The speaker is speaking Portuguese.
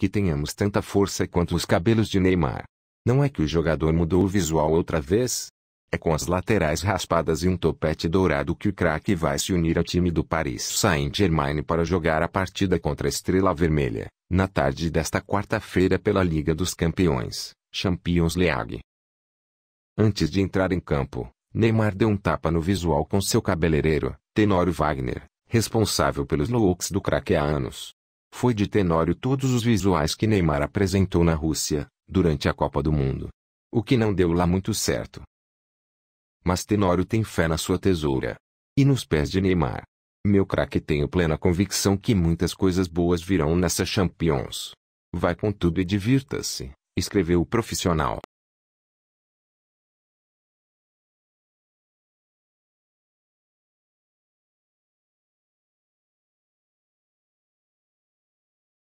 que tenhamos tanta força quanto os cabelos de Neymar. Não é que o jogador mudou o visual outra vez? É com as laterais raspadas e um topete dourado que o craque vai se unir ao time do Paris Saint-Germain para jogar a partida contra a Estrela Vermelha, na tarde desta quarta-feira pela Liga dos Campeões, Champions League. Antes de entrar em campo, Neymar deu um tapa no visual com seu cabeleireiro, Tenório Wagner, responsável pelos looks do craque há anos. Foi de Tenório todos os visuais que Neymar apresentou na Rússia, durante a Copa do Mundo. O que não deu lá muito certo. Mas Tenório tem fé na sua tesoura. E nos pés de Neymar. Meu craque tenho plena convicção que muitas coisas boas virão nessa Champions. Vai com tudo e divirta-se, escreveu o profissional.